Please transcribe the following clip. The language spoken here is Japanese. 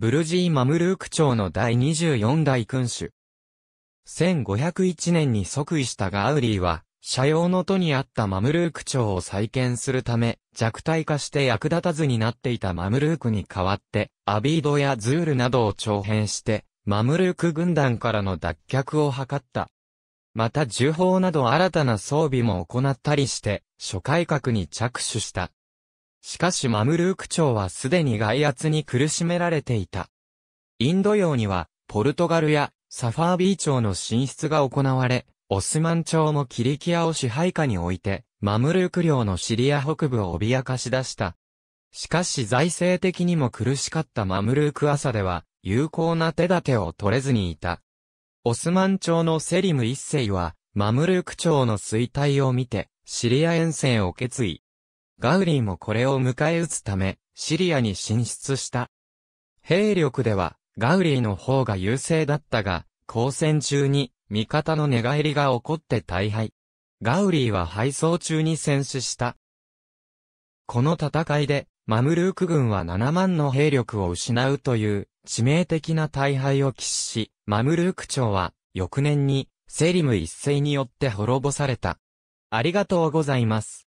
ブルジー・マムルーク朝の第24代君主。1501年に即位したガウリーは、社用の都にあったマムルーク朝を再建するため、弱体化して役立たずになっていたマムルークに代わって、アビードやズールなどを徴兵して、マムルーク軍団からの脱却を図った。また銃砲など新たな装備も行ったりして、諸改革に着手した。しかしマムルーク朝はすでに外圧に苦しめられていた。インド洋には、ポルトガルやサファービー朝の進出が行われ、オスマン朝もキリキアを支配下に置いて、マムルーク領のシリア北部を脅かし出した。しかし財政的にも苦しかったマムルーク朝では、有効な手立てを取れずにいた。オスマン朝のセリム一世は、マムルーク朝の衰退を見て、シリア遠征を決意。ガウリーもこれを迎え撃つため、シリアに進出した。兵力では、ガウリーの方が優勢だったが、交戦中に、味方の寝返りが起こって大敗。ガウリーは敗走中に戦死した。この戦いで、マムルーク軍は7万の兵力を失うという、致命的な大敗を喫し、マムルーク朝は、翌年に、セリム一世によって滅ぼされた。ありがとうございます。